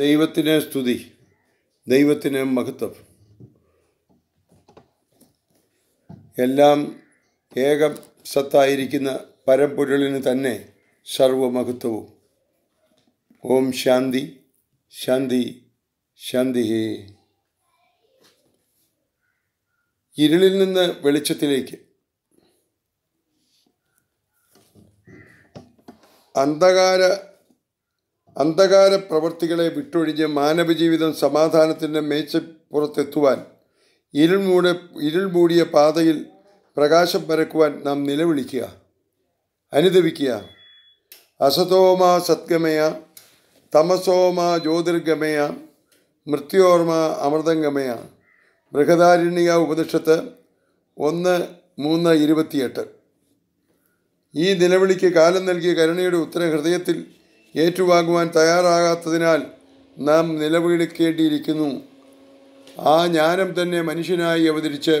ദൈവത്തിന് സ്തുതി ദൈവത്തിന് മഹത്വം എല്ലാം ഏക സത്തായിരിക്കുന്ന പരമ്പൊരുളിന് തന്നെ സർവമഹത്വവും ഓം ശാന്തി ശാന്തി ശാന്തി ഇരുളിൽ നിന്ന് വെളിച്ചത്തിലേക്ക് അന്ധകാര അന്ധകാര പ്രവൃത്തികളെ വിട്ടൊഴിഞ്ഞ് മാനവജീവിതം സമാധാനത്തിൻ്റെ മേച്ചപ്പുറത്തെത്തുവാൻ ഇരുൾമൂടെ ഇരുൾ മൂടിയ പാതയിൽ പ്രകാശം പരക്കുവാൻ നാം നിലവിളിക്കുക അനുദവിക്കുക അസതോമ സത്ഗമയ തമസോമ ജ്യോതിർഗമയ മൃത്യോർമ അമൃതംഗമയ ബൃഹദാരണ്യ ഉപനിഷത്ത് ഒന്ന് മൂന്ന് ഇരുപത്തിയെട്ട് ഈ നിലവിളിക്ക് കാലം നൽകിയ കരുണയുടെ ഉത്തരഹൃദയത്തിൽ ഹൃദയത്തിൽ ഏറ്റുവാങ്ങുവാൻ തയ്യാറാകാത്തതിനാൽ നാം നിലവിളിക്കേണ്ടിയിരിക്കുന്നു ആ ജ്ഞാനം തന്നെ മനുഷ്യനായി അവതരിച്ച്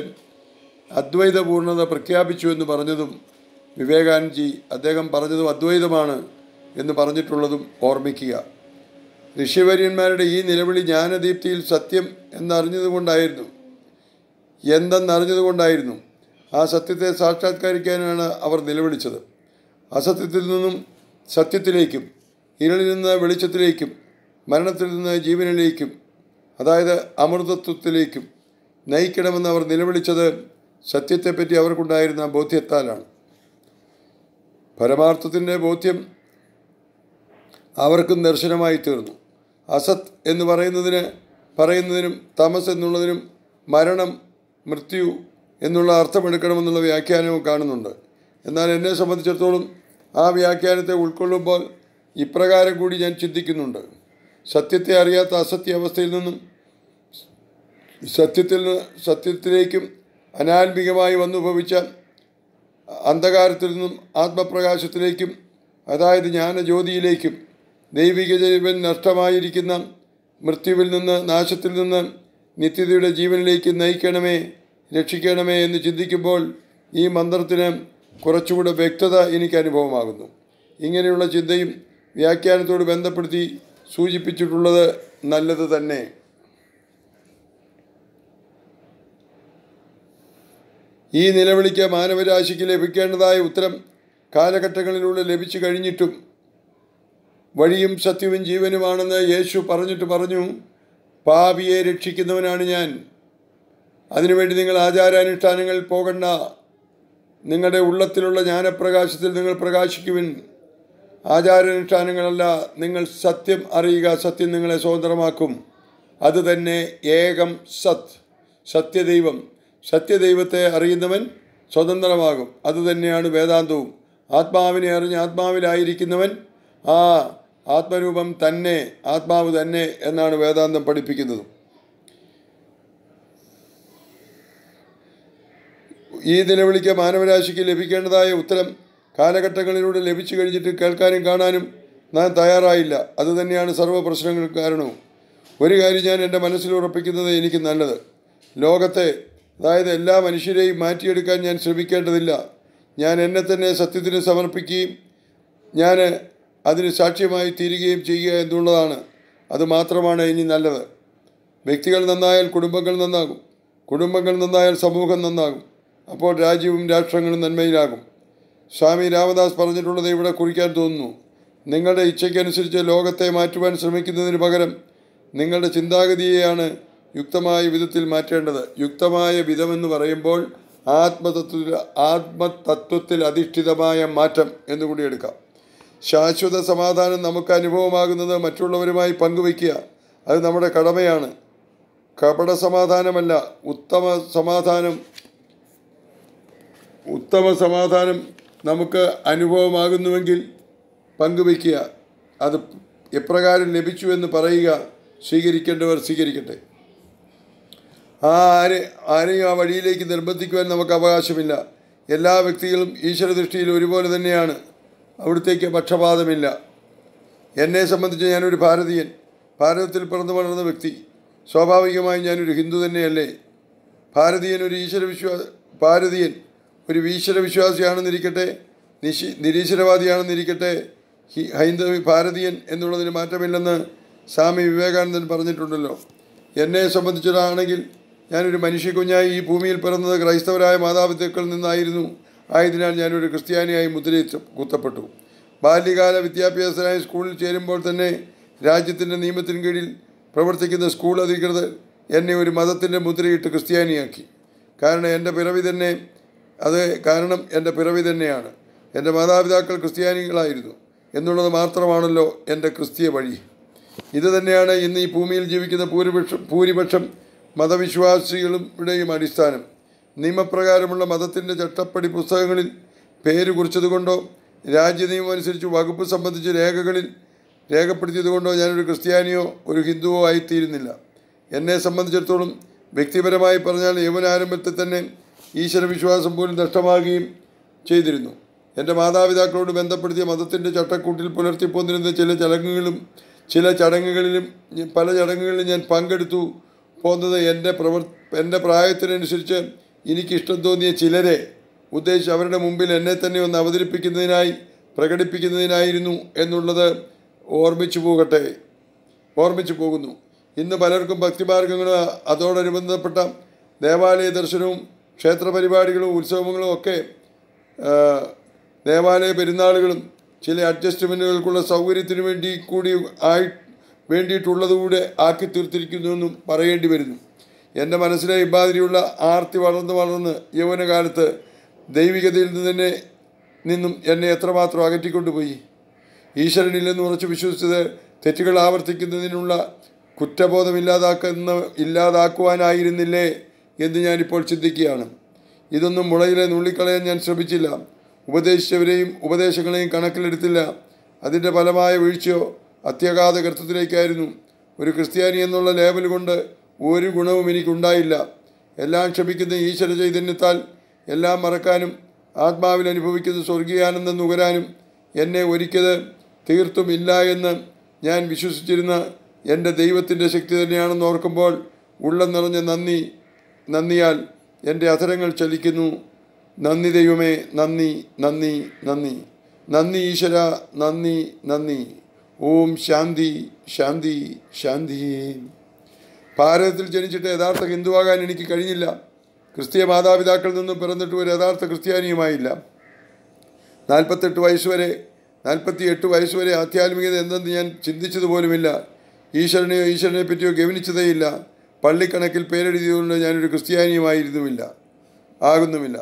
അദ്വൈത പൂർണ്ണത പ്രഖ്യാപിച്ചു എന്ന് പറഞ്ഞതും വിവേകാനന്ദി അദ്ദേഹം പറഞ്ഞതും അദ്വൈതമാണ് എന്ന് പറഞ്ഞിട്ടുള്ളതും ഓർമ്മിക്കുക ഋഷിവര്യന്മാരുടെ ഈ നിലവിളി ജ്ഞാനദീപ്തിയിൽ സത്യം എന്നറിഞ്ഞതുകൊണ്ടായിരുന്നു എന്തെന്നറിഞ്ഞതുകൊണ്ടായിരുന്നു ആ സത്യത്തെ സാക്ഷാത്കരിക്കാനാണ് അവർ നിലവിളിച്ചത് അസത്യത്തിൽ നിന്നും സത്യത്തിലേക്കും ഇരുളിൽ നിന്ന് വെളിച്ചത്തിലേക്കും മരണത്തിൽ നിന്ന് ജീവനിലേക്കും അതായത് അമൃതത്വത്തിലേക്കും നയിക്കണമെന്ന് അവർ നിലവിളിച്ചത് സത്യത്തെപ്പറ്റി അവർക്കുണ്ടായിരുന്ന ബോധ്യത്താലാണ് പരമാർത്ഥത്തിൻ്റെ ബോധ്യം അവർക്കും ദർശനമായി തീർന്നു അസത് എന്ന് പറയുന്നതിന് പറയുന്നതിനും തമസ് എന്നുള്ളതിനും മരണം മൃത്യു എന്നുള്ള അർത്ഥമെടുക്കണമെന്നുള്ള വ്യാഖ്യാനവും കാണുന്നുണ്ട് എന്നാൽ എന്നെ സംബന്ധിച്ചിടത്തോളം ആ വ്യാഖ്യാനത്തെ ഉൾക്കൊള്ളുമ്പോൾ ഇപ്രകാരം കൂടി ഞാൻ ചിന്തിക്കുന്നുണ്ട് സത്യത്തെ അറിയാത്ത അസത്യ അവസ്ഥയിൽ നിന്നും സത്യത്തിൽ സത്യത്തിലേക്കും അനാത്മികമായി വന്നുഭവിച്ച അന്ധകാരത്തിൽ നിന്നും ആത്മപ്രകാശത്തിലേക്കും അതായത് ജ്ഞാനജ്യോതിയിലേക്കും ദൈവിക ജീവൻ നഷ്ടമായിരിക്കുന്ന മൃത്യുവിൽ നിന്ന് നാശത്തിൽ നിന്ന് നിത്യതയുടെ ജീവനിലേക്ക് നയിക്കണമേ രക്ഷിക്കണമേ എന്ന് ചിന്തിക്കുമ്പോൾ ഈ മന്ത്രത്തിന് കുറച്ചുകൂടെ വ്യക്തത എനിക്ക് അനുഭവമാകുന്നു ഇങ്ങനെയുള്ള ചിന്തയും വ്യാഖ്യാനത്തോട് ബന്ധപ്പെടുത്തി സൂചിപ്പിച്ചിട്ടുള്ളത് നല്ലത് തന്നെ ഈ നിലവിളിക്ക് മാനവരാശിക്ക് ലഭിക്കേണ്ടതായ ഉത്തരം കാലഘട്ടങ്ങളിലൂടെ ലഭിച്ചു കഴിഞ്ഞിട്ടും വഴിയും സത്യവും ജീവനുമാണെന്ന് യേശു പറഞ്ഞിട്ട് പറഞ്ഞു പാപിയെ രക്ഷിക്കുന്നവനാണ് ഞാൻ അതിനുവേണ്ടി നിങ്ങൾ ആചാരാനുഷ്ഠാനങ്ങളിൽ പോകണ്ട നിങ്ങളുടെ ഉള്ളത്തിലുള്ള ജ്ഞാനപ്രകാശത്തിൽ നിങ്ങൾ പ്രകാശിക്കുവിൻ ആചാരാനുഷ്ഠാനങ്ങളല്ല നിങ്ങൾ സത്യം അറിയുക സത്യം നിങ്ങളെ സ്വതന്ത്രമാക്കും അതുതന്നെ ഏകം സത് സത്യദൈവം സത്യദൈവത്തെ അറിയുന്നവൻ സ്വതന്ത്രമാകും അതുതന്നെയാണ് വേദാന്തവും ആത്മാവിനെ അറിഞ്ഞ് ആത്മാവിലായിരിക്കുന്നവൻ ആ ആത്മരൂപം തന്നെ ആത്മാവ് തന്നെ എന്നാണ് വേദാന്തം പഠിപ്പിക്കുന്നത് ഈ നിലവിളിക്ക് മാനവരാശിക്ക് ലഭിക്കേണ്ടതായ ഉത്തരം കാലഘട്ടങ്ങളിലൂടെ ലഭിച്ചു കഴിഞ്ഞിട്ട് കേൾക്കാനും കാണാനും ഞാൻ തയ്യാറായില്ല അതുതന്നെയാണ് സർവ്വ പ്രശ്നങ്ങൾക്ക് കാരണവും ഒരു കാര്യം ഞാൻ എൻ്റെ മനസ്സിൽ ഉറപ്പിക്കുന്നത് എനിക്ക് നല്ലത് ലോകത്തെ അതായത് എല്ലാ മനുഷ്യരെയും മാറ്റിയെടുക്കാൻ ഞാൻ ശ്രമിക്കേണ്ടതില്ല ഞാൻ എന്നെ തന്നെ സത്യത്തിന് സമർപ്പിക്കുകയും ഞാൻ അതിന് സാക്ഷ്യമായി തീരുകയും ചെയ്യുക എന്നുള്ളതാണ് അത് മാത്രമാണ് ഇനി നല്ലത് വ്യക്തികൾ നന്നായാൽ കുടുംബങ്ങൾ നന്നാകും കുടുംബങ്ങൾ നന്നായാൽ സമൂഹം നന്നാകും അപ്പോൾ രാജ്യവും രാഷ്ട്രങ്ങളും നന്മയിലാകും സ്വാമി രാമദാസ് പറഞ്ഞിട്ടുള്ളത് ഇവിടെ കുറിക്കാൻ തോന്നുന്നു നിങ്ങളുടെ ഇച്ഛയ്ക്കനുസരിച്ച് ലോകത്തെ മാറ്റുവാൻ ശ്രമിക്കുന്നതിന് പകരം നിങ്ങളുടെ ചിന്താഗതിയെയാണ് യുക്തമായ വിധത്തിൽ മാറ്റേണ്ടത് യുക്തമായ വിധമെന്ന് പറയുമ്പോൾ ആത്മതത്വത്തിൽ ആത്മതത്വത്തിൽ അധിഷ്ഠിതമായ മാറ്റം എന്നുകൂടി എടുക്കാം ശാശ്വത സമാധാനം നമുക്ക് അനുഭവമാകുന്നത് മറ്റുള്ളവരുമായി പങ്കുവയ്ക്കുക അത് നമ്മുടെ കടമയാണ് കപട സമാധാനമല്ല ഉത്തമ സമാധാനം ഉത്തമ സമാധാനം നമുക്ക് അനുഭവമാകുന്നുവെങ്കിൽ പങ്കുവയ്ക്കുക അത് എപ്രകാരം ലഭിച്ചു എന്ന് പറയുക സ്വീകരിക്കേണ്ടവർ സ്വീകരിക്കട്ടെ ആ ആരെ ആരെയും ആ വഴിയിലേക്ക് നിർബന്ധിക്കുവാൻ നമുക്ക് അവകാശമില്ല എല്ലാ വ്യക്തികളും ഈശ്വര ദൃഷ്ടിയിൽ ഒരുപോലെ തന്നെയാണ് അവിടുത്തേക്ക് പക്ഷപാതമില്ല എന്നെ സംബന്ധിച്ച് ഞാനൊരു ഭാരതീയൻ ഭാരതത്തിൽ പിറന്നു വളർന്ന വ്യക്തി സ്വാഭാവികമായും ഞാനൊരു ഹിന്ദു തന്നെയല്ലേ ഭാരതീയൻ ഒരു വിശ്വാസ ഭാരതീയൻ ഒരു ഈശ്വര വിശ്വാസിയാണെന്നിരിക്കട്ടെ നിശി നിരീശ്വരവാദിയാണെന്നിരിക്കട്ടെ ഹൈന്ദവ ഭാരതീയൻ എന്നുള്ളതിന് മാറ്റമില്ലെന്ന് സ്വാമി വിവേകാനന്ദൻ പറഞ്ഞിട്ടുണ്ടല്ലോ എന്നെ സംബന്ധിച്ചതാണെങ്കിൽ ഞാനൊരു മനുഷ്യ കുഞ്ഞായി ഈ ഭൂമിയിൽ പിറന്നത് ക്രൈസ്തവരായ മാതാപിതാക്കളിൽ നിന്നായിരുന്നു ആയതിനാൽ ഞാനൊരു ക്രിസ്ത്യാനിയായി മുദ്രയിച്ച് കുത്തപ്പെട്ടു ബാല്യകാല വിദ്യാഭ്യാസനായ സ്കൂളിൽ ചേരുമ്പോൾ തന്നെ രാജ്യത്തിൻ്റെ നിയമത്തിന് കീഴിൽ പ്രവർത്തിക്കുന്ന സ്കൂൾ അധികൃതർ എന്നെ ഒരു മതത്തിൻ്റെ മുദ്രയിട്ട് ക്രിസ്ത്യാനിയാക്കി കാരണം എൻ്റെ പിറവി തന്നെ അത് കാരണം എൻ്റെ പിറവി തന്നെയാണ് എൻ്റെ മാതാപിതാക്കൾ ക്രിസ്ത്യാനികളായിരുന്നു എന്നുള്ളത് മാത്രമാണല്ലോ എൻ്റെ ക്രിസ്തീയ വഴി ഇത് തന്നെയാണ് ഇന്ന് ഈ ഭൂമിയിൽ ജീവിക്കുന്ന ഭൂരിപക്ഷം ഭൂരിപക്ഷം മതവിശ്വാസികളുടെയും അടിസ്ഥാനം നിയമപ്രകാരമുള്ള മതത്തിൻ്റെ ചട്ടപ്പടി പുസ്തകങ്ങളിൽ പേര് കുറിച്ചതുകൊണ്ടോ രാജ്യ നിയമം അനുസരിച്ച് വകുപ്പ് സംബന്ധിച്ച് രേഖകളിൽ രേഖപ്പെടുത്തിയതുകൊണ്ടോ ഞാനൊരു ക്രിസ്ത്യാനിയോ ഒരു ഹിന്ദുവോ ആയിത്തീരുന്നില്ല എന്നെ സംബന്ധിച്ചിടത്തോളം വ്യക്തിപരമായി പറഞ്ഞാൽ യൗവനാരംഭത്തിൽ തന്നെ ഈശ്വരവിശ്വാസം പോലും നഷ്ടമാകുകയും ചെയ്തിരുന്നു എൻ്റെ മാതാപിതാക്കളോട് ബന്ധപ്പെടുത്തിയ മതത്തിൻ്റെ ചട്ടക്കൂട്ടിൽ പുലർത്തിപ്പോന്നിരുന്ന ചില ചടങ്ങുകളും ചില ചടങ്ങുകളിലും പല ചടങ്ങുകളിലും ഞാൻ പങ്കെടുത്തു പോകുന്നത് എൻ്റെ പ്രവർ എൻ്റെ പ്രായത്തിനനുസരിച്ച് എനിക്കിഷ്ടം തോന്നിയ ചിലരെ ഉദ്ദേശിച്ച് അവരുടെ മുമ്പിൽ എന്നെ തന്നെ ഒന്ന് അവതരിപ്പിക്കുന്നതിനായി പ്രകടിപ്പിക്കുന്നതിനായിരുന്നു എന്നുള്ളത് ഓർമ്മിച്ചു പോകട്ടെ ഓർമ്മിച്ചു പോകുന്നു ഇന്ന് പലർക്കും ഭക്തിമാർഗങ്ങൾ അതോടനുബന്ധപ്പെട്ട ദേവാലയ ദർശനവും ക്ഷേത്ര പരിപാടികളും ഉത്സവങ്ങളും ഒക്കെ ദേവാലയ പെരുന്നാളുകളും ചില അഡ്ജസ്റ്റ്മെൻറ്റുകൾക്കുള്ള സൗകര്യത്തിന് വേണ്ടി കൂടി ആയി വേണ്ടിയിട്ടുള്ളതുകൂടെ ആക്കി തീർത്തിരിക്കുന്നുവെന്നും പറയേണ്ടി വരുന്നു എൻ്റെ മനസ്സിലെ ഇമാതിരിയുള്ള ആർത്തി വളർന്ന് വളർന്ന് യൗവനകാലത്ത് ദൈവികതയിൽ നിന്ന് തന്നെ നിന്നും എന്നെ എത്രമാത്രം അകറ്റിക്കൊണ്ടുപോയി ഈശ്വരനില്ലെന്ന് ഉറച്ചു വിശ്വസിച്ചത് തെറ്റുകൾ ആവർത്തിക്കുന്നതിനുള്ള കുറ്റബോധമില്ലാതാക്കുന്ന ഇല്ലാതാക്കുവാനായിരുന്നില്ലേ എന്ന് ഞാനിപ്പോൾ ചിന്തിക്കുകയാണ് ഇതൊന്നും മുളയിലെ നുള്ളിക്കളയാൻ ഞാൻ ശ്രമിച്ചില്ല ഉപദേശിച്ചവരെയും ഉപദേശങ്ങളെയും കണക്കിലെടുത്തില്ല അതിൻ്റെ ഫലമായ വീഴ്ചയോ അത്യഗാധ കൃത്യത്തിലേക്കായിരുന്നു ഒരു ക്രിസ്ത്യാനി എന്നുള്ള ലേബൽ കൊണ്ട് ഒരു ഗുണവും എനിക്കുണ്ടായില്ല എല്ലാം ക്ഷമിക്കുന്ന ഈശ്വര ചൈതന്യത്താൽ എല്ലാം മറക്കാനും ആത്മാവിൽ അനുഭവിക്കുന്ന സ്വർഗീയാനന്ദം നുകരാനും എന്നെ ഒരിക്കത് തീർത്തും ഇല്ല എന്ന് ഞാൻ വിശ്വസിച്ചിരുന്ന എൻ്റെ ദൈവത്തിൻ്റെ ശക്തി തന്നെയാണെന്ന് ഓർക്കുമ്പോൾ ഉള്ളം നിറഞ്ഞ നന്ദി നന്ദിയാൽ എൻ്റെ അധരങ്ങൾ ചലിക്കുന്നു നന്ദി ദൈവമേ നന്ദി നന്ദി നന്ദി നന്ദി ഈശ്വര നന്ദി നന്ദി ഓം ശാന്തി ശാന്തി ശാന്തി ഭാരതത്തിൽ ജനിച്ചിട്ട് യഥാർത്ഥ ഹിന്ദുവാകാൻ എനിക്ക് കഴിഞ്ഞില്ല ക്രിസ്തീയ മാതാപിതാക്കളിൽ നിന്നും പിറന്നിട്ട് ഒരു യഥാർത്ഥ ക്രിസ്ത്യാനിയുമായില്ല നാൽപ്പത്തെട്ട് വയസ്സ് വരെ നാൽപ്പത്തി എട്ട് വയസ്സ് വരെ ആധ്യാത്മികത എന്തെന്ന് ഞാൻ ചിന്തിച്ചതുപോലുമില്ല ഈശ്വരനെയോ ഈശ്വരനെ പറ്റിയോ ഗവനിച്ചതേയില്ല പള്ളിക്കണക്കിൽ പേരെഴുതിയതുകൊണ്ട് ഞാനൊരു ക്രിസ്ത്യാനിയുമായിരുന്നുമില്ല ആകുന്നുമില്ല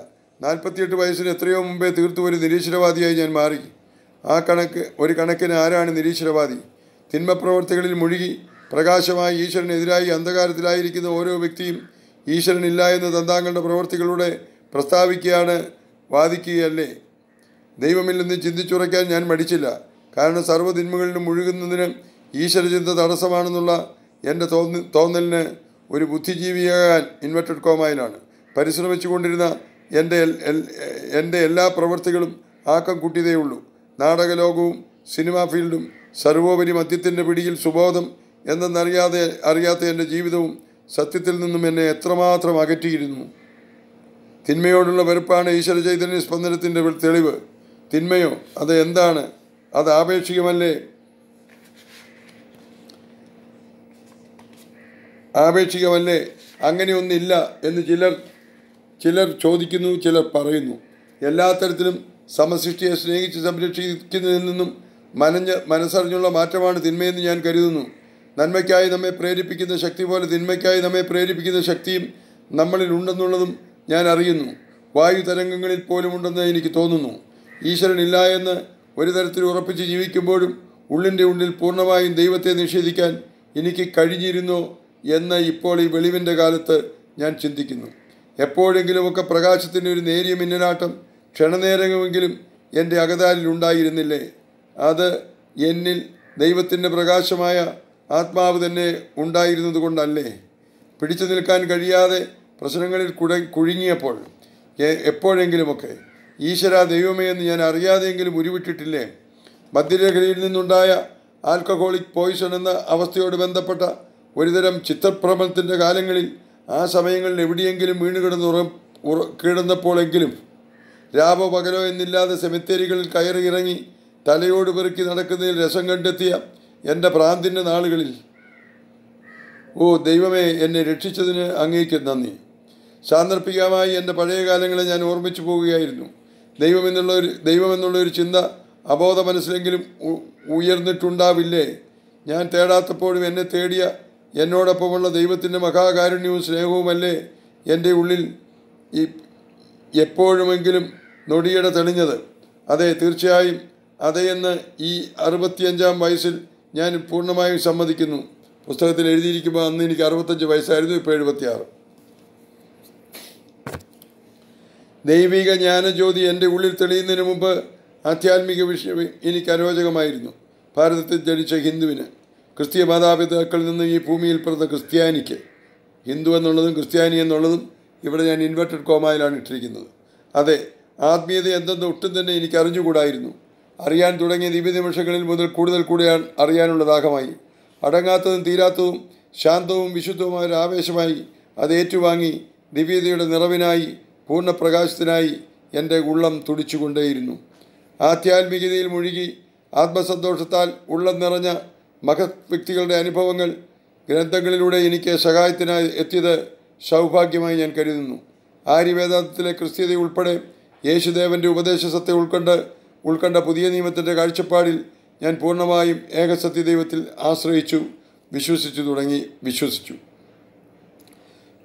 നാൽപ്പത്തിയെട്ട് വയസ്സിന് എത്രയോ മുമ്പേ തീർത്തു ഒരു നിരീശ്വരവാദിയായി ഞാൻ മാറി ആ കണക്ക് ഒരു കണക്കിന് ആരാണ് നിരീശ്വരവാദി തിന്മപ്രവർത്തികളിൽ മുഴുകി പ്രകാശമായി ഈശ്വരനെതിരായി അന്ധകാരത്തിലായിരിക്കുന്ന ഓരോ വ്യക്തിയും ഈശ്വരനില്ല എന്ന് തന്താങ്ങളുടെ പ്രവൃത്തികളുടെ പ്രസ്താവിക്കുകയാണ് വാദിക്കുകയല്ലേ ദൈവമില്ലെന്ന് ചിന്തിച്ചുറയ്ക്കാൻ ഞാൻ മടിച്ചില്ല കാരണം സർവ്വതിന്മകളിലും മുഴുകുന്നതിന് ഈശ്വരചിന്ത തടസ്സമാണെന്നുള്ള എൻ്റെ തോന്നി തോന്നലിന് ഒരു ബുദ്ധിജീവിയാകാൻ ഇൻവെർട്ടഡ് കോമായിലാണ് പരിശ്രമിച്ചു കൊണ്ടിരുന്ന എൻ്റെ എൻ്റെ എല്ലാ പ്രവൃത്തികളും ആക്കം കൂട്ടിയതേ ഉള്ളൂ നാടകലോകവും സിനിമാ ഫീൽഡും സർവോപരി മദ്യത്തിൻ്റെ പിടിയിൽ സുബോധം എന്നറിയാതെ അറിയാത്ത എൻ്റെ ജീവിതവും സത്യത്തിൽ നിന്നും എന്നെ എത്രമാത്രം അകറ്റിയിരുന്നു തിന്മയോടുള്ള വെറുപ്പാണ് ഈശ്വര ചൈതന്യ സ്പന്ദനത്തിൻ്റെ തെളിവ് തിന്മയോ അത് എന്താണ് അത് ആപേക്ഷികമല്ലേ ആപേക്ഷികമല്ലേ അങ്ങനെയൊന്നില്ല എന്ന് ചിലർ ചിലർ ചോദിക്കുന്നു ചിലർ പറയുന്നു എല്ലാ തരത്തിലും സമസൃഷ്ടിയെ സ്നേഹിച്ച് സംരക്ഷിക്കുന്നതിൽ നിന്നും മനഞ്ഞ് മനസ്സറിഞ്ഞുള്ള മാറ്റമാണ് തിന്മയെന്ന് ഞാൻ കരുതുന്നു നന്മയ്ക്കായി നമ്മെ പ്രേരിപ്പിക്കുന്ന ശക്തി പോലെ തിന്മയ്ക്കായി നമ്മെ പ്രേരിപ്പിക്കുന്ന ശക്തിയും നമ്മളിൽ ഉണ്ടെന്നുള്ളതും ഞാൻ അറിയുന്നു വായു തരംഗങ്ങളിൽ പോലും ഉണ്ടെന്ന് എനിക്ക് തോന്നുന്നു ഇല്ല എന്ന് ഒരു തരത്തിൽ ഉറപ്പിച്ച് ജീവിക്കുമ്പോഴും ഉള്ളിൻ്റെ ഉള്ളിൽ പൂർണ്ണമായും ദൈവത്തെ നിഷേധിക്കാൻ എനിക്ക് കഴിഞ്ഞിരുന്നോ എന്ന് ഇപ്പോൾ ഈ വെളിവിൻ്റെ കാലത്ത് ഞാൻ ചിന്തിക്കുന്നു എപ്പോഴെങ്കിലുമൊക്കെ പ്രകാശത്തിൻ്റെ ഒരു നേരിയ മിന്നലാട്ടം ക്ഷണനേരമെങ്കിലും എൻ്റെ അകതാലിൽ ഉണ്ടായിരുന്നില്ലേ അത് എന്നിൽ ദൈവത്തിൻ്റെ പ്രകാശമായ ആത്മാവ് തന്നെ ഉണ്ടായിരുന്നത് കൊണ്ടല്ലേ പിടിച്ചു നിൽക്കാൻ കഴിയാതെ പ്രശ്നങ്ങളിൽ കുട കുഴുങ്ങിയപ്പോൾ എപ്പോഴെങ്കിലുമൊക്കെ ഈശ്വര ദൈവമേ എന്ന് ഞാൻ അറിയാതെയെങ്കിലും ഉരുവിട്ടിട്ടില്ലേ മദ്യലഹരിയിൽ നിന്നുണ്ടായ ആൽക്കഹോളിക് പോയിസൺ എന്ന അവസ്ഥയോട് ബന്ധപ്പെട്ട ഒരുതരം ചിത്രഭ്രമത്തിൻ്റെ കാലങ്ങളിൽ ആ സമയങ്ങളിൽ എവിടെയെങ്കിലും വീണ് കിടന്ന് ഉറ ഉറ കിടന്നപ്പോഴെങ്കിലും രാവോ പകലോ എന്നില്ലാതെ സെമിത്തേരികളിൽ കയറി ഇറങ്ങി തലയോട് പെറുക്കി നടക്കുന്നതിൽ രസം കണ്ടെത്തിയ എൻ്റെ പ്രാന്തിൻ്റെ നാളുകളിൽ ഓ ദൈവമേ എന്നെ രക്ഷിച്ചതിന് അങ്ങേക്ക് നന്ദി സാന്ദർഭികമായി എൻ്റെ പഴയ കാലങ്ങളെ ഞാൻ ഓർമ്മിച്ചു പോവുകയായിരുന്നു ദൈവമെന്നുള്ള ഒരു ദൈവമെന്നുള്ള ഒരു ചിന്ത അബോധ മനസ്സിലെങ്കിലും ഉയർന്നിട്ടുണ്ടാവില്ലേ ഞാൻ തേടാത്തപ്പോഴും എന്നെ തേടിയ എന്നോടൊപ്പമുള്ള ദൈവത്തിൻ്റെ മഹാകാരുണ്യവും സ്നേഹവുമല്ലേ എൻ്റെ ഉള്ളിൽ ഈ എപ്പോഴുമെങ്കിലും നൊടിയിട തെളിഞ്ഞത് അതെ തീർച്ചയായും അതെയെന്ന് ഈ അറുപത്തിയഞ്ചാം വയസ്സിൽ ഞാൻ പൂർണ്ണമായും സമ്മതിക്കുന്നു പുസ്തകത്തിൽ എഴുതിയിരിക്കുമ്പോൾ അന്ന് എനിക്ക് അറുപത്തഞ്ച് വയസ്സായിരുന്നു ഇപ്പോൾ എഴുപത്തിയാറ് ദൈവിക ജ്ഞാനജ്യോതി എൻ്റെ ഉള്ളിൽ തെളിയുന്നതിന് മുമ്പ് ആധ്യാത്മിക വിഷയം എനിക്ക് അരോചകമായിരുന്നു ഭാരതത്തിൽ ജനിച്ച ഹിന്ദുവിന് ക്രിസ്തീയ മാതാപിതാക്കളിൽ നിന്ന് ഈ ഭൂമിയിൽ പിറന്ന ക്രിസ്ത്യാനിക്ക് ഹിന്ദു എന്നുള്ളതും ക്രിസ്ത്യാനി എന്നുള്ളതും ഇവിടെ ഞാൻ ഇൻവെർട്ടഡ് കോമായിലാണ് ഇട്ടിരിക്കുന്നത് അതെ ആത്മീയത എന്തെന്ന് ഒട്ടും തന്നെ എനിക്ക് അറിഞ്ഞുകൂടായിരുന്നു അറിയാൻ തുടങ്ങിയ ദിവ്യ നിമിഷങ്ങളിൽ മുതൽ കൂടുതൽ കൂടിയാൽ അറിയാനുള്ള ദാഹമായി അടങ്ങാത്തതും തീരാത്തതും ശാന്തവും വിശുദ്ധവുമായ ഒരു ആവേശമായി അത് ഏറ്റുവാങ്ങി ദിവ്യതയുടെ നിറവിനായി പൂർണ്ണപ്രകാശത്തിനായി എൻ്റെ ഉള്ളം തുടിച്ചുകൊണ്ടേയിരുന്നു ആധ്യാത്മികതയിൽ മുഴുകി ആത്മസന്തോഷത്താൽ ഉള്ളം നിറഞ്ഞ മഹത് വ്യക്തികളുടെ അനുഭവങ്ങൾ ഗ്രന്ഥങ്ങളിലൂടെ എനിക്ക് സഹായത്തിനായി എത്തിയത് സൗഭാഗ്യമായി ഞാൻ കരുതുന്നു ആര്യവേദാന്തത്തിലെ ക്രിസ്ത്യത ഉൾപ്പെടെ യേശുദേവൻ്റെ ഉപദേശസത്തെ ഉൾക്കൊണ്ട് ഉൾക്കൊണ്ട പുതിയ നിയമത്തിൻ്റെ കാഴ്ചപ്പാടിൽ ഞാൻ പൂർണ്ണമായും ഏകസത്യ ദൈവത്തിൽ ആശ്രയിച്ചു വിശ്വസിച്ചു തുടങ്ങി വിശ്വസിച്ചു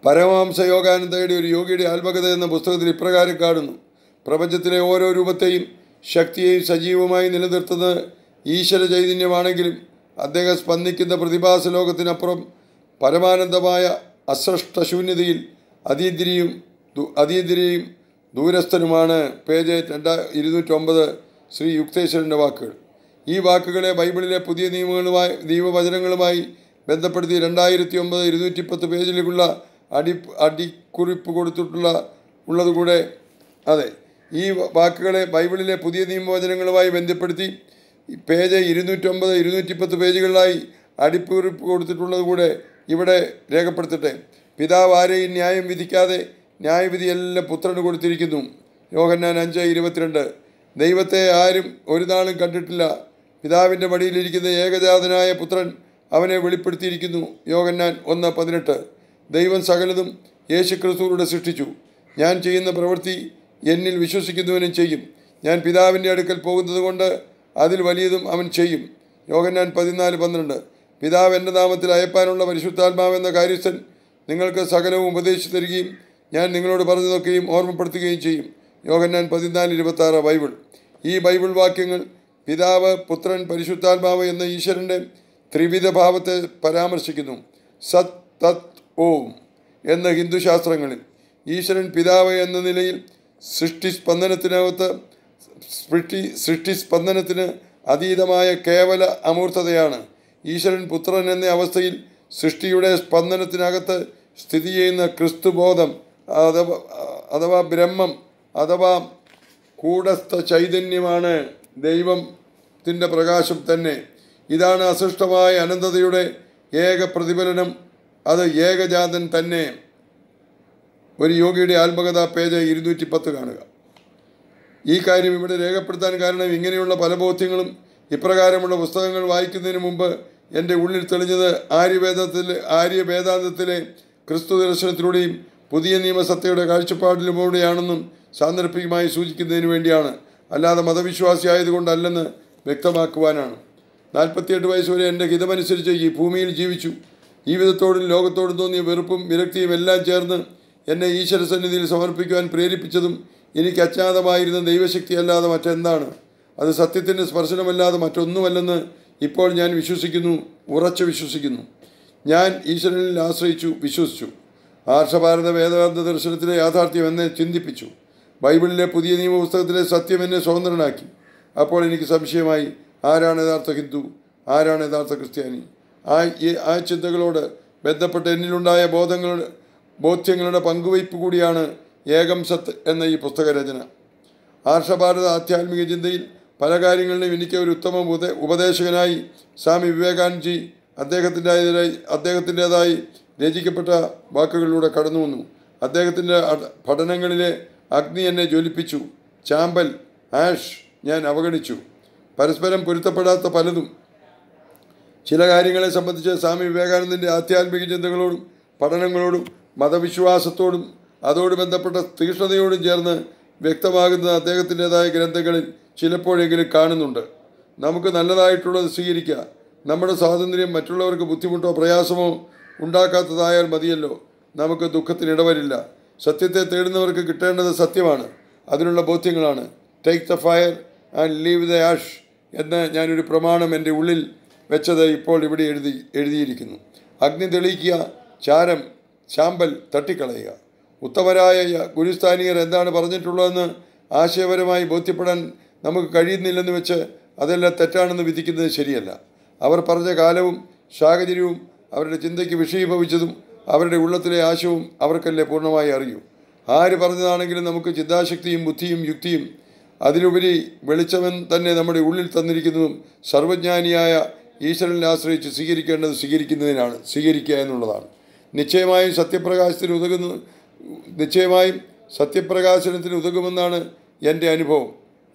പരമാംശ യോഗാനന്ദയുടെ ഒരു യോഗിയുടെ ആത്മകഥ എന്ന പുസ്തകത്തിൽ ഇപ്രകാരം കാണുന്നു പ്രപഞ്ചത്തിലെ ഓരോ രൂപത്തെയും ശക്തിയെയും സജീവമായി നിലനിർത്തുന്നത് ഈശ്വര ചൈതന്യമാണെങ്കിലും അദ്ദേഹം സ്പന്ദിക്കുന്ന പ്രതിഭാസ ലോകത്തിനപ്പുറം പരമാനന്ദമായ അസൃഷ്ടശൂന്യതയിൽ ശൂന്യതയിൽ അതീന്ദ്രിയും അതീന്ദ്രിയും ദൂരസ്ഥനുമാണ് പേജ് രണ്ട ഇരുന്നൂറ്റൊമ്പത് ശ്രീ യുക്തേശ്വരൻ്റെ വാക്കുകൾ ഈ വാക്കുകളെ ബൈബിളിലെ പുതിയ നിയമങ്ങളുമായി നിയമവചനങ്ങളുമായി ബന്ധപ്പെടുത്തി രണ്ടായിരത്തി ഒമ്പത് ഇരുന്നൂറ്റി പത്ത് പേജിലേക്കുള്ള അടി അടിക്കുറിപ്പ് കൊടുത്തിട്ടുള്ള ഉള്ളതുകൂടെ അതെ ഈ വാക്കുകളെ ബൈബിളിലെ പുതിയ നിയമവചനങ്ങളുമായി ബന്ധപ്പെടുത്തി ഈ പേജ് ഇരുന്നൂറ്റൊമ്പത് ഇരുന്നൂറ്റിപ്പത്ത് പേജുകളിലായി അടിപ്പുറിപ്പ് കൊടുത്തിട്ടുള്ളത് കൂടെ ഇവിടെ രേഖപ്പെടുത്തട്ടെ പിതാവ് ആരെയും ന്യായം വിധിക്കാതെ ന്യായവിധിയെല്ലാം പുത്രന് കൊടുത്തിരിക്കുന്നു യോഹന്നാൻ അഞ്ച് ഇരുപത്തിരണ്ട് ദൈവത്തെ ആരും ഒരു നാളും കണ്ടിട്ടില്ല പിതാവിൻ്റെ മടിയിലിരിക്കുന്ന ഏകജാതനായ പുത്രൻ അവനെ വെളിപ്പെടുത്തിയിരിക്കുന്നു യോഹന്നാൻ ഒന്ന് പതിനെട്ട് ദൈവം സകലതും യേശു ക്രിസ്തുവിലൂടെ സൃഷ്ടിച്ചു ഞാൻ ചെയ്യുന്ന പ്രവൃത്തി എന്നിൽ വിശ്വസിക്കുന്നവനും ചെയ്യും ഞാൻ പിതാവിൻ്റെ അടുക്കൽ പോകുന്നത് കൊണ്ട് അതിൽ വലിയതും അവൻ ചെയ്യും യോഗന്നാൻ പതിനാല് പന്ത്രണ്ട് പിതാവ് എൻ്റെ നാമത്തിൽ അയപ്പാനുള്ള പരിശുദ്ധാത്മാവെന്ന കാര്യസ്ഥൻ നിങ്ങൾക്ക് സകലവും ഉപദേശിച്ചു തരികയും ഞാൻ നിങ്ങളോട് നോക്കുകയും ഓർമ്മപ്പെടുത്തുകയും ചെയ്യും യോഗന്നാൻ പതിനാല് ഇരുപത്താറ് ബൈബിൾ ഈ ബൈബിൾ വാക്യങ്ങൾ പിതാവ് പുത്രൻ പരിശുദ്ധാത്മാവ് എന്ന ഈശ്വരൻ്റെ ത്രിവിധ ഭാവത്തെ പരാമർശിക്കുന്നു സത് തത് ഓം എന്ന ഹിന്ദുശാസ്ത്രങ്ങളിൽ ഈശ്വരൻ പിതാവ് എന്ന നിലയിൽ സൃഷ്ടി സ്പന്ദനത്തിനകത്ത് സൃഷ്ടി സൃഷ്ടിസ്പന്ദനത്തിന് അതീതമായ കേവല അമൂർത്തതയാണ് ഈശ്വരൻ പുത്രൻ എന്ന അവസ്ഥയിൽ സൃഷ്ടിയുടെ സ്പന്ദനത്തിനകത്ത് സ്ഥിതി ചെയ്യുന്ന ക്രിസ്തുബോധം അഥവാ അഥവാ ബ്രഹ്മം അഥവാ കൂടസ്ഥ ചൈതന്യമാണ് ദൈവത്തിൻ്റെ പ്രകാശം തന്നെ ഇതാണ് അസൃഷ്ടമായ അനന്തതയുടെ ഏക പ്രതിഫലനം അത് ഏകജാതൻ തന്നെ ഒരു യോഗിയുടെ ആത്മകഥ പേജ് ഇരുന്നൂറ്റി പത്ത് കാണുക ഈ കാര്യം ഇവിടെ രേഖപ്പെടുത്താൻ കാരണം ഇങ്ങനെയുള്ള പല ബോധ്യങ്ങളും ഇപ്രകാരമുള്ള പുസ്തകങ്ങൾ വായിക്കുന്നതിന് മുമ്പ് എൻ്റെ ഉള്ളിൽ തെളിഞ്ഞത് ആര്യവേദത്തിൽ ആര്യവേദാന്തത്തിലെ ക്രിസ്തു ദർശനത്തിലൂടെയും പുതിയ നിയമസത്തയുടെ കാഴ്ചപ്പാടിലൂടെയാണെന്നും സാന്ദർഭികമായി സൂചിക്കുന്നതിന് വേണ്ടിയാണ് അല്ലാതെ മതവിശ്വാസി ആയതുകൊണ്ടല്ലെന്ന് വ്യക്തമാക്കുവാനാണ് നാൽപ്പത്തിയെട്ട് വയസ്സ് വരെ എൻ്റെ ഹിതമനുസരിച്ച് ഈ ഭൂമിയിൽ ജീവിച്ചു ജീവിതത്തോടും ലോകത്തോടും തോന്നിയ വെറുപ്പും വിരക്തിയും എല്ലാം ചേർന്ന് എന്നെ സന്നിധിയിൽ സമർപ്പിക്കുവാൻ പ്രേരിപ്പിച്ചതും എനിക്ക് അജ്ഞാതമായിരുന്ന അല്ലാതെ മറ്റെന്താണ് അത് സത്യത്തിൻ്റെ സ്പർശനമല്ലാതെ മറ്റൊന്നുമല്ലെന്ന് ഇപ്പോൾ ഞാൻ വിശ്വസിക്കുന്നു ഉറച്ചു വിശ്വസിക്കുന്നു ഞാൻ ഈശ്വരനിൽ ആശ്രയിച്ചു വിശ്വസിച്ചു ആർഷഭാരത വേദാന്ത ദർശനത്തിലെ യാഥാർത്ഥ്യം എന്നെ ചിന്തിപ്പിച്ചു ബൈബിളിലെ പുതിയ നിയമപുസ്തകത്തിലെ സത്യം എന്നെ സ്വതന്ത്രനാക്കി അപ്പോൾ എനിക്ക് സംശയമായി ആരാണ് യഥാർത്ഥ ഹിന്ദു ആരാണ് യഥാർത്ഥ ക്രിസ്ത്യാനി ആ ആ ചിന്തകളോട് ബന്ധപ്പെട്ട് എന്നിലുണ്ടായ ബോധങ്ങളുടെ ബോധ്യങ്ങളുടെ പങ്കുവയ്പ്പ് കൂടിയാണ് ഏകം സത്ത് എന്ന ഈ പുസ്തകരചന ആർഷഭാരത ആധ്യാത്മിക ചിന്തയിൽ പല കാര്യങ്ങളിലും എനിക്ക് ഒരു ഉത്തമ ഉപദേശകനായി സ്വാമി വിവേകാനന്ദജി അദ്ദേഹത്തിൻ്റെതായി അദ്ദേഹത്തിൻ്റേതായി രചിക്കപ്പെട്ട വാക്കുകളിലൂടെ കടന്നു വന്നു അദ്ദേഹത്തിൻ്റെ പഠനങ്ങളിലെ അഗ്നി എന്നെ ജ്വലിപ്പിച്ചു ചാമ്പൽ ആഷ് ഞാൻ അവഗണിച്ചു പരസ്പരം പൊരുത്തപ്പെടാത്ത പലതും ചില കാര്യങ്ങളെ സംബന്ധിച്ച് സ്വാമി വിവേകാനന്ദൻ്റെ ആധ്യാത്മിക ചിന്തകളോടും പഠനങ്ങളോടും മതവിശ്വാസത്തോടും അതോട് ബന്ധപ്പെട്ട തീക്ഷ്ണതയോടും ചേർന്ന് വ്യക്തമാകുന്നത് അദ്ദേഹത്തിൻ്റെതായ ഗ്രന്ഥങ്ങളിൽ ചിലപ്പോഴെങ്കിലും കാണുന്നുണ്ട് നമുക്ക് നല്ലതായിട്ടുള്ളത് സ്വീകരിക്കുക നമ്മുടെ സ്വാതന്ത്ര്യം മറ്റുള്ളവർക്ക് ബുദ്ധിമുട്ടോ പ്രയാസമോ ഉണ്ടാക്കാത്തതായാൽ മതിയല്ലോ നമുക്ക് ദുഃഖത്തിന് ഇടവരില്ല സത്യത്തെ തേടുന്നവർക്ക് കിട്ടേണ്ടത് സത്യമാണ് അതിനുള്ള ബോധ്യങ്ങളാണ് take the fire and leave the ash എന്ന് ഞാനൊരു പ്രമാണം എൻ്റെ ഉള്ളിൽ വെച്ചത് ഇപ്പോൾ ഇവിടെ എഴുതി എഴുതിയിരിക്കുന്നു അഗ്നി തെളിയിക്കുക ചാരം ചാമ്പൽ തട്ടിക്കളയുക ഉത്തമരായ ഗുരുസ്ഥാനീയർ എന്താണ് പറഞ്ഞിട്ടുള്ളതെന്ന് ആശയപരമായി ബോധ്യപ്പെടാൻ നമുക്ക് കഴിയുന്നില്ലെന്ന് വെച്ച് അതെല്ലാം തെറ്റാണെന്ന് വിധിക്കുന്നത് ശരിയല്ല അവർ പറഞ്ഞ കാലവും സാഹചര്യവും അവരുടെ ചിന്തയ്ക്ക് വിഷയീഭവിച്ചതും അവരുടെ ഉള്ളത്തിലെ ആശയവും അവർക്കല്ലേ പൂർണ്ണമായി അറിയൂ ആര് പറഞ്ഞതാണെങ്കിലും നമുക്ക് ചിന്താശക്തിയും ബുദ്ധിയും യുക്തിയും അതിലുപരി വെളിച്ചവൻ തന്നെ നമ്മുടെ ഉള്ളിൽ തന്നിരിക്കുന്നതും സർവജ്ഞാനിയായ ഈശ്വരനെ ആശ്രയിച്ച് സ്വീകരിക്കേണ്ടത് സ്വീകരിക്കുന്നതിനാണ് സ്വീകരിക്കുക എന്നുള്ളതാണ് നിശ്ചയമായും സത്യപ്രകാശത്തിന് ഉതകുന്ന നിശ്ചയമായും സത്യപ്രകാശനത്തിന് ഉതകുമെന്നാണ് എൻ്റെ അനുഭവം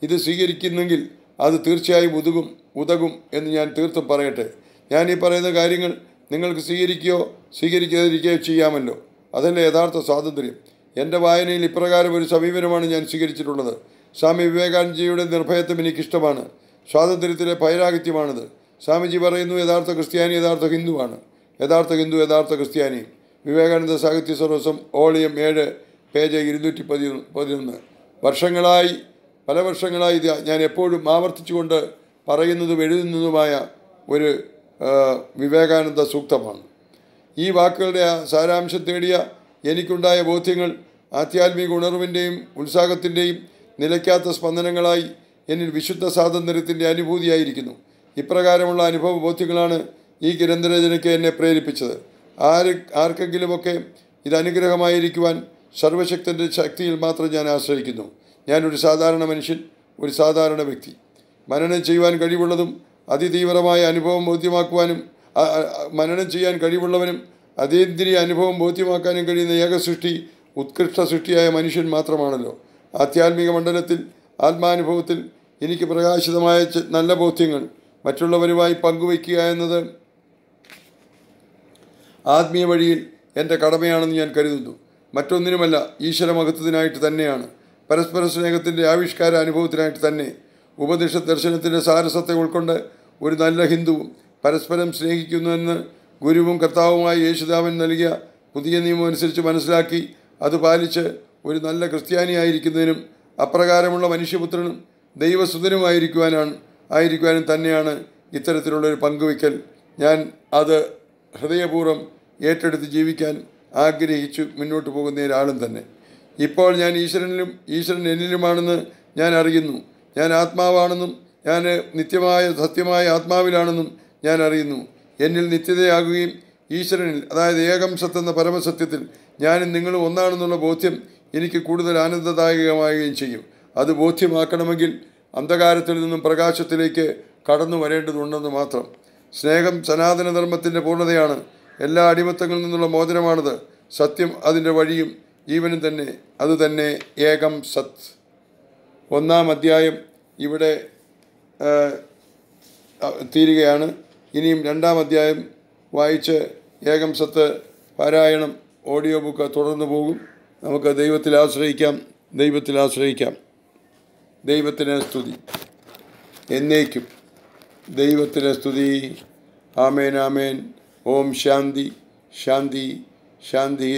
ഇത് സ്വീകരിക്കുന്നെങ്കിൽ അത് തീർച്ചയായും ഉതകും ഉതകും എന്ന് ഞാൻ തീർത്തും പറയട്ടെ ഞാൻ ഈ പറയുന്ന കാര്യങ്ങൾ നിങ്ങൾക്ക് സ്വീകരിക്കുകയോ സ്വീകരിക്കാതിരിക്കുകയോ ചെയ്യാമല്ലോ അതല്ല യഥാർത്ഥ സ്വാതന്ത്ര്യം എൻ്റെ വായനയിൽ ഇപ്രകാരം ഒരു സമീപനമാണ് ഞാൻ സ്വീകരിച്ചിട്ടുള്ളത് സ്വാമി വിവേകാനന്ദജിയുടെ നിർഭയത്വം എനിക്കിഷ്ടമാണ് സ്വാതന്ത്ര്യത്തിലെ പൈരാഗിത്യമാണിത് സ്വാമിജി പറയുന്നു യഥാർത്ഥ ക്രിസ്ത്യാനി യഥാർത്ഥ ഹിന്ദുവാണ് യഥാർത്ഥ ഹിന്ദു യഥാർത്ഥ ക്രിസ്ത്യാനി വിവേകാനന്ദ സാഹിത്യ സർവസം ഓളിയം ഏഴ് പേജ് ഇരുന്നൂറ്റി പതി പതിനൊന്ന് വർഷങ്ങളായി പല വർഷങ്ങളായി ഇത് ഞാൻ എപ്പോഴും ആവർത്തിച്ചുകൊണ്ട് പറയുന്നതും എഴുതുന്നതുമായ ഒരു വിവേകാനന്ദ സൂക്തമാണ് ഈ വാക്കുകളുടെ സാരാംശം തേടിയ എനിക്കുണ്ടായ ബോധ്യങ്ങൾ ആധ്യാത്മിക ഉണർവിൻ്റെയും ഉത്സാഹത്തിൻ്റെയും നിലയ്ക്കാത്ത സ്പന്ദനങ്ങളായി എന്നിൽ വിശുദ്ധ സ്വാതന്ത്ര്യത്തിൻ്റെ അനുഭൂതിയായിരിക്കുന്നു ഇപ്രകാരമുള്ള അനുഭവ ബോധ്യങ്ങളാണ് ഈ ഗ്രന്ഥരചനയ്ക്ക് എന്നെ പ്രേരിപ്പിച്ചത് ആര് ആർക്കെങ്കിലുമൊക്കെ ഇത് അനുഗ്രഹമായിരിക്കുവാൻ സർവശക്തൻ്റെ ശക്തിയിൽ മാത്രം ഞാൻ ആശ്രയിക്കുന്നു ഞാനൊരു സാധാരണ മനുഷ്യൻ ഒരു സാധാരണ വ്യക്തി മനനം ചെയ്യുവാൻ കഴിവുള്ളതും അതിതീവ്രമായ അനുഭവം ബോധ്യമാക്കുവാനും മനനം ചെയ്യാൻ കഴിവുള്ളവനും അതീന്ദ്രിയ അനുഭവം ബോധ്യമാക്കാനും കഴിയുന്ന ഏക സൃഷ്ടി ഉത്കൃഷ്ട സൃഷ്ടിയായ മനുഷ്യൻ മാത്രമാണല്ലോ ആധ്യാത്മിക മണ്ഡലത്തിൽ ആത്മാനുഭവത്തിൽ എനിക്ക് പ്രകാശിതമായ നല്ല ബോധ്യങ്ങൾ മറ്റുള്ളവരുമായി പങ്കുവയ്ക്കുക എന്നത് ആത്മീയ വഴിയിൽ എൻ്റെ കടമയാണെന്ന് ഞാൻ കരുതുന്നു മറ്റൊന്നിനുമല്ല മഹത്വത്തിനായിട്ട് തന്നെയാണ് പരസ്പര സ്നേഹത്തിൻ്റെ ആവിഷ്കാര അനുഭവത്തിനായിട്ട് തന്നെ ഉപദേശ ദർശനത്തിൻ്റെ സാരസത്തെ ഉൾക്കൊണ്ട് ഒരു നല്ല ഹിന്ദുവും പരസ്പരം സ്നേഹിക്കുന്നുവെന്ന് ഗുരുവും കർത്താവുമായി യേശുദാവൻ നൽകിയ പുതിയ നിയമം അനുസരിച്ച് മനസ്സിലാക്കി അത് പാലിച്ച് ഒരു നല്ല ക്രിസ്ത്യാനിയായിരിക്കുന്നതിനും അപ്രകാരമുള്ള മനുഷ്യപുത്രനും ദൈവസുതനുമായിരിക്കുവാനാണ് ആയിരിക്കുവാനും തന്നെയാണ് ഇത്തരത്തിലുള്ളൊരു പങ്കുവയ്ക്കൽ ഞാൻ അത് ഹൃദയപൂർവ്വം ഏറ്റെടുത്ത് ജീവിക്കാൻ ആഗ്രഹിച്ചു മുന്നോട്ട് പോകുന്ന ഒരാളും തന്നെ ഇപ്പോൾ ഞാൻ ഈശ്വരനിലും ഈശ്വരൻ എന്നിലുമാണെന്ന് ഞാൻ അറിയുന്നു ഞാൻ ആത്മാവാണെന്നും ഞാൻ നിത്യമായ സത്യമായ ആത്മാവിലാണെന്നും ഞാൻ അറിയുന്നു എന്നിൽ നിത്യതയാകുകയും ഈശ്വരനിൽ അതായത് ഏകം സത്തെന്ന പരമസത്യത്തിൽ ഞാനും നിങ്ങളും ഒന്നാണെന്നുള്ള ബോധ്യം എനിക്ക് കൂടുതൽ ആനന്ദദായകമാകുകയും ചെയ്യും അത് ബോധ്യമാക്കണമെങ്കിൽ അന്ധകാരത്തിൽ നിന്നും പ്രകാശത്തിലേക്ക് കടന്നു വരേണ്ടതുണ്ടെന്ന് മാത്രം സ്നേഹം സനാതനധർമ്മത്തിൻ്റെ പൂർണ്ണതയാണ് എല്ലാ അടിമത്തങ്ങളിൽ നിന്നുള്ള മോചനമാണത് സത്യം അതിൻ്റെ വഴിയും ജീവനും തന്നെ അതുതന്നെ ഏകം സത് ഒന്നാം അധ്യായം ഇവിടെ തീരുകയാണ് ഇനിയും രണ്ടാം അധ്യായം വായിച്ച് ഏകം സത്ത് പാരായണം ഓഡിയോ ബുക്ക് തുടർന്നു പോകും നമുക്ക് ദൈവത്തിൽ ആശ്രയിക്കാം ദൈവത്തിൽ ആശ്രയിക്കാം ദൈവത്തിന് സ്തുതി എന്നേക്കും ദൈവത്തിന് സ്തുതി ആമേൻ ആമേൻ ഓം ശാന്തി ശാന്തി ശാന്തി